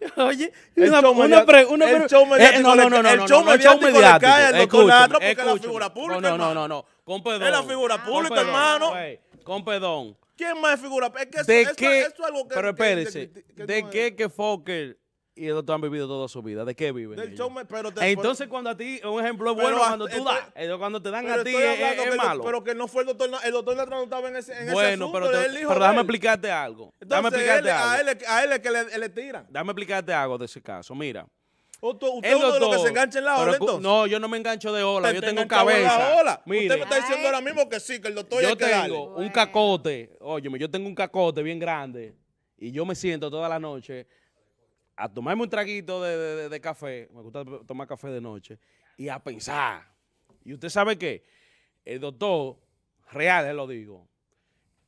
Oye, el una, show una, pre, una pre, el show eh, mediático. no, no, no, no, el show mediático, le cae al doctor Latra porque es la figura pública. No, no, no, no, con perdón. Es la figura pública, hermano. Con perdón. ¿Quién más figura? Es que eso, eso, eso es algo que. Pero espérese, que, que, que, ¿de qué que Fokker y el doctor han vivido toda su vida. ¿De qué viven? Entonces, cuando a ti, un ejemplo bueno, cuando tú das, eh, cuando te dan a ti eh, es, malo. Pero que no fue el doctor, el doctor Natra no estaba en ese, en bueno, ese asunto, pero, pero déjame explicarte algo. Dame explicarte algo. A él, a él es que le, le tiran. Déjame explicarte algo de ese caso. Mira. Usted, es uno de los que se engancha en la ola, entonces. No, yo no me engancho de ola, yo tengo cabeza. usted me está diciendo ahora mismo que sí, que el doctor Yo tengo un cacote, óyeme, yo tengo un cacote bien grande y yo me siento toda la noche a tomarme un traguito de, café, me gusta tomar café de noche, y a pensar. Y usted sabe que el doctor, real, lo digo,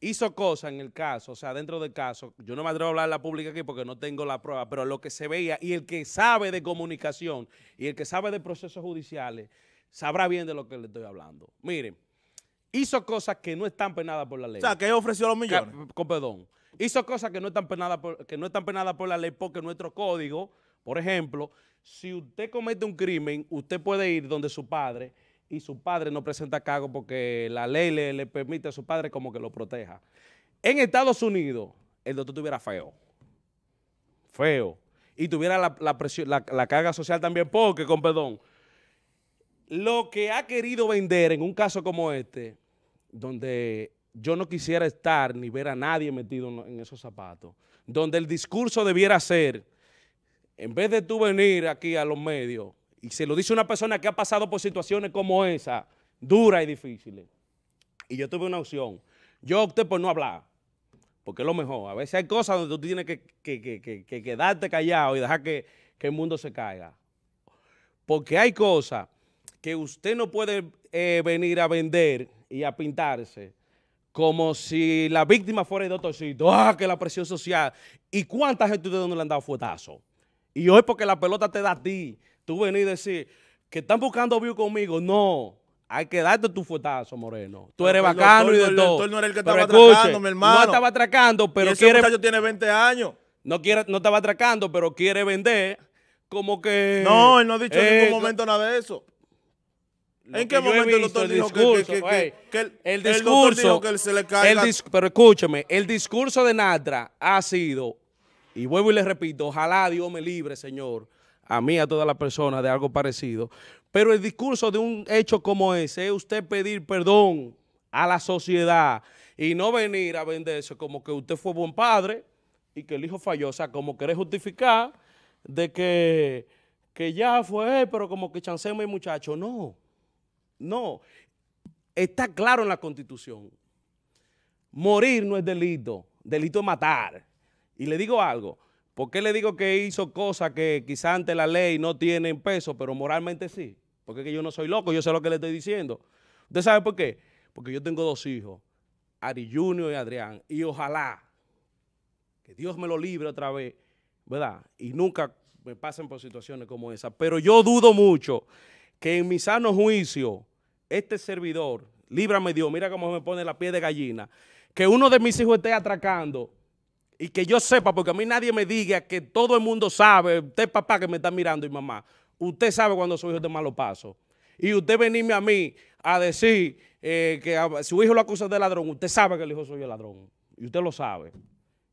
hizo cosas en el caso, o sea, dentro del caso, yo no me atrevo a hablar en la pública aquí porque no tengo la prueba, pero lo que se veía y el que sabe de comunicación y el que sabe de procesos judiciales, sabrá bien de lo que le estoy hablando. Miren, hizo cosas que no están penadas por la ley. O sea, que ofreció los millones. con perdón hizo cosas que no están penadas por, la ley porque nuestro código, por ejemplo, si usted comete un crimen, usted puede ir donde su padre y su padre no presenta cargo porque la ley le, permite a su padre como que lo proteja. En Estados Unidos, el doctor tuviera feo, feo, y tuviera la, la carga social también porque, con perdón, lo que ha querido vender en un caso como este, donde yo no quisiera estar ni ver a nadie metido en esos zapatos, donde el discurso debiera ser, en vez de tú venir aquí a los medios, y se lo dice una persona que ha pasado por situaciones como esa, duras y difíciles, y yo tuve una opción, yo opté por no hablar, porque es lo mejor, a veces hay cosas donde tú tienes que, quedarte callado y dejar que, el mundo se caiga, porque hay cosas que usted no puede eh, venir a vender y a pintarse, como si la víctima fuera el doctorcito. ¡Ah, que la presión social! ¿Y cuánta gente ustedes no le han dado fuetazo? Y hoy porque la pelota te da a ti, tú venir y decir que están buscando view conmigo. No, hay que darte tu fuetazo, Moreno. Tú eres bacano y de todo. El no era el que estaba atracando, mi hermano. No estaba atracando, pero quiere. ese quiere... tiene 20 años. No, quiere, no estaba atracando, pero quiere vender como que... No, él no ha dicho en ningún eh, momento nada de eso. ¿En qué momento el doctor dijo el, discurso que se le El pero escúcheme el discurso de Natra ha sido, y vuelvo y le repito, ojalá Dios me libre, Señor, a mí, a todas las personas de algo parecido, pero el discurso de un hecho como ese es usted pedir perdón a la sociedad y no venir a venderse como que usted fue buen padre y que el hijo falló, o sea, como quiere justificar de que, que ya fue, pero como que chancemos el muchacho, no. No, está claro en la Constitución. Morir no es delito, delito es matar. Y le digo algo, ¿por qué le digo que hizo cosas que quizá ante la ley no tienen peso, pero moralmente sí? Porque yo no soy loco, yo sé lo que le estoy diciendo. ¿Usted sabe por qué? Porque yo tengo dos hijos, Ari Junior y Adrián, y ojalá que Dios me lo libre otra vez, ¿verdad? Y nunca me pasen por situaciones como esa. Pero yo dudo mucho que en mi sano juicio este servidor, líbrame Dios, mira cómo me pone la piel de gallina, que uno de mis hijos esté atracando y que yo sepa, porque a mí nadie me diga que todo el mundo sabe, usted papá que me está mirando y mamá, usted sabe cuando su hijo de malo paso. Y usted venirme a mí a decir eh, que su hijo lo acusa de ladrón, usted sabe que el hijo soy el ladrón. Y usted lo sabe.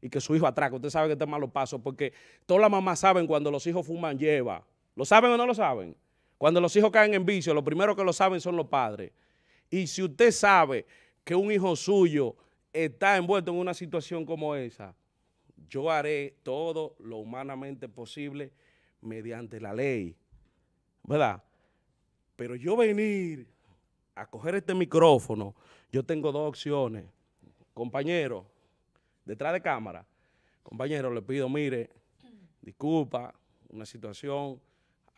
Y que su hijo atraca, usted sabe que está en malos pasos, porque todas las mamás saben cuando los hijos fuman lleva. ¿Lo saben o no lo saben? Cuando los hijos caen en vicio, lo primero que lo saben son los padres. Y si usted sabe que un hijo suyo está envuelto en una situación como esa, yo haré todo lo humanamente posible mediante la ley, ¿verdad? Pero yo venir a coger este micrófono, yo tengo dos opciones. Compañero, detrás de cámara, compañero, le pido, mire, disculpa, una situación,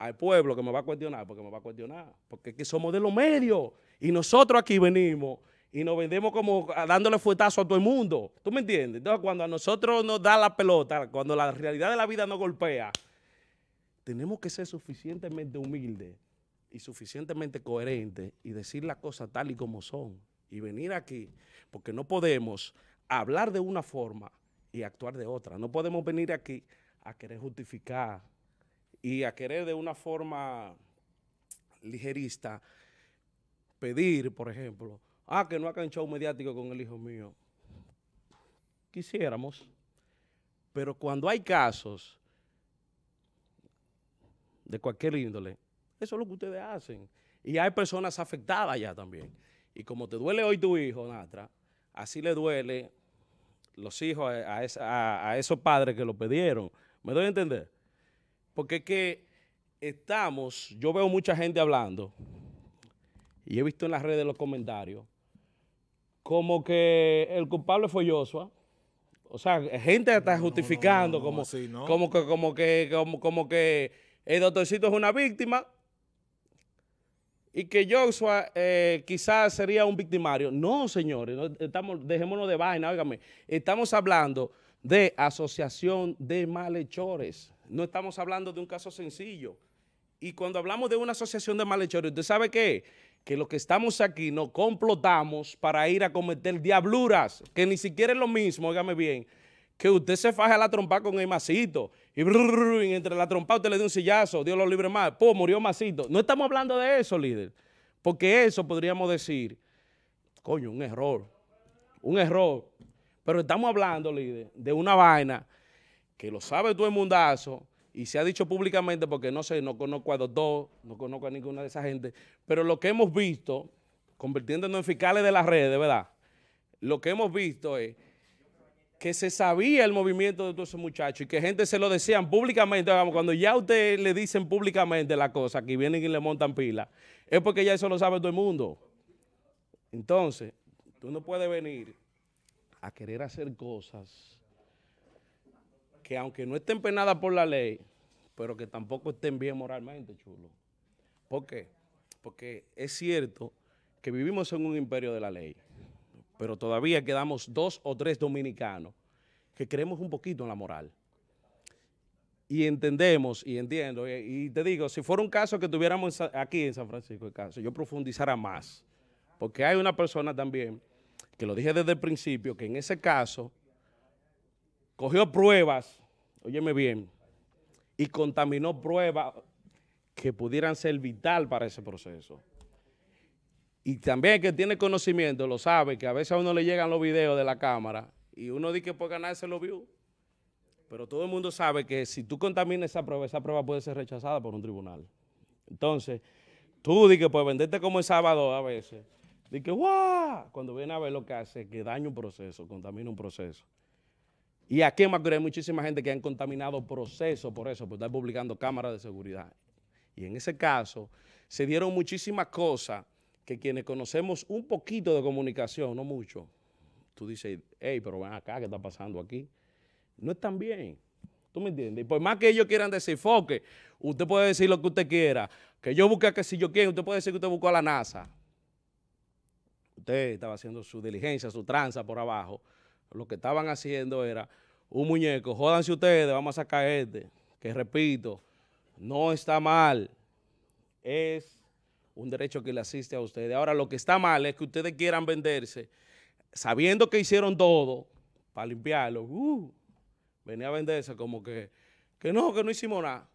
al pueblo que me va a cuestionar, porque me va a cuestionar, porque aquí somos de los medios y nosotros aquí venimos y nos vendemos como dándole fuetazo a todo el mundo. ¿Tú me entiendes? Entonces, cuando a nosotros nos da la pelota, cuando la realidad de la vida nos golpea, tenemos que ser suficientemente humildes y suficientemente coherentes y decir las cosas tal y como son y venir aquí, porque no podemos hablar de una forma y actuar de otra. No podemos venir aquí a querer justificar y a querer de una forma ligerista pedir, por ejemplo, ah, que no hagan show mediático con el hijo mío. Quisiéramos, pero cuando hay casos de cualquier índole, eso es lo que ustedes hacen. Y hay personas afectadas ya también. Y como te duele hoy tu hijo, Natra, así le duele los hijos a, a esos padres que lo pidieron. ¿Me doy a entender? Porque es que estamos, yo veo mucha gente hablando, y he visto en las redes los comentarios, como que el culpable fue Joshua. O sea, gente está justificando como, que, como que, como, que el doctorcito es una víctima y que Joshua eh, quizás sería un victimario. No, señores, estamos, dejémonos de vaina, óigame. Estamos hablando de asociación de malhechores. No estamos hablando de un caso sencillo. Y cuando hablamos de una asociación de malhechores, ¿usted sabe qué? Que los que estamos aquí nos complotamos para ir a cometer diabluras, que ni siquiera es lo mismo, óigame bien, que usted se faje a la trompa con el masito, y, entre la trompa usted le dio un sillazo, Dios lo libre más, ¡pum! murió masito. No estamos hablando de eso, líder, porque eso podríamos decir, coño, un error, un error. Pero estamos hablando, líder, de una vaina que lo sabe todo el mundazo y se ha dicho públicamente, porque no sé, no conozco a dos, no conozco a ninguna de esa gente, pero lo que hemos visto, convirtiéndonos en fiscales de las redes, ¿verdad? Lo que hemos visto es que se sabía el movimiento de todos esos muchachos y que gente se lo decían públicamente. vamos cuando ya a usted le dicen públicamente la cosa, que vienen y le montan pila, es porque ya eso lo sabe todo el mundo. Entonces, tú no puedes venir a querer hacer cosas que aunque no estén penadas por la ley, pero que tampoco estén bien moralmente, chulo. ¿Por qué? Porque es cierto que vivimos en un imperio de la ley, pero todavía quedamos dos o tres dominicanos que creemos un poquito en la moral. Y entendemos, y entiendo, eh, y, te digo, si fuera un caso que tuviéramos aquí en San Francisco el caso, yo profundizara más. Porque hay una persona también, que lo dije desde el principio, que en ese caso cogió pruebas, óyeme bien, y contaminó pruebas que pudieran ser vital para ese proceso. Y también que tiene conocimiento lo sabe, que a veces a uno le llegan los videos de la cámara y uno dice que puede ganarse lo vio. Pero todo el mundo sabe que si tú contaminas esa prueba, esa prueba puede ser rechazada por un tribunal. Entonces, tú di que puedes venderte como el sábado a veces, dice, que ¡guau! Cuando viene a ver lo que hace, que daña un proceso, contamina un proceso. Y aquí en Macorís hay muchísima gente que han contaminado procesos por eso, por estar publicando cámaras de seguridad. Y en ese caso se dieron muchísimas cosas que quienes conocemos un poquito de comunicación, no mucho, tú dices, hey, pero ven acá, ¿qué está pasando aquí? No están bien. ¿Tú me entiendes? Y por más que ellos quieran decir, foque, usted puede decir lo que usted quiera. Que yo busque que si yo quiero, usted puede decir que usted buscó a la NASA. Usted estaba haciendo su diligencia, su tranza por abajo. Lo que estaban haciendo era un muñeco. Jódanse ustedes, vamos a sacar este. Que repito, no está mal. Es un derecho que le asiste a ustedes. Ahora, lo que está mal es que ustedes quieran venderse sabiendo que hicieron todo para limpiarlo. Uh, venía a venderse como que, que no, que no hicimos nada.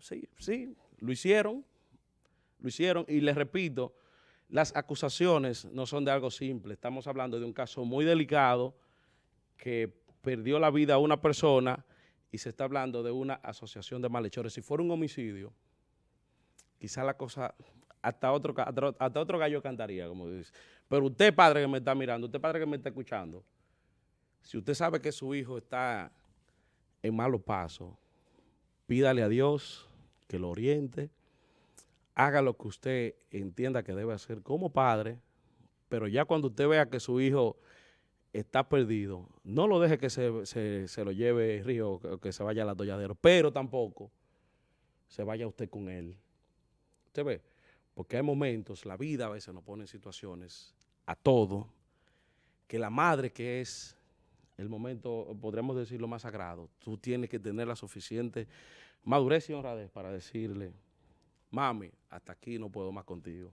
Sí, sí, lo hicieron. Lo hicieron. Y les repito, las acusaciones no son de algo simple. Estamos hablando de un caso muy delicado que perdió la vida a una persona y se está hablando de una asociación de malhechores. Si fuera un homicidio, quizá la cosa, hasta otro, hasta otro gallo cantaría, como dice. Pero usted, padre que me está mirando, usted, padre que me está escuchando, si usted sabe que su hijo está en malos pasos, pídale a Dios que lo oriente, haga lo que usted entienda que debe hacer como padre, pero ya cuando usted vea que su hijo está perdido. No lo deje que se, lo lleve el Río, que, se vaya al atolladero, pero tampoco se vaya usted con él. Usted ve, porque hay momentos, la vida a veces nos pone en situaciones a todo, que la madre que es el momento, podríamos decirlo más sagrado, tú tienes que tener la suficiente madurez y honradez para decirle, mami, hasta aquí no puedo más contigo.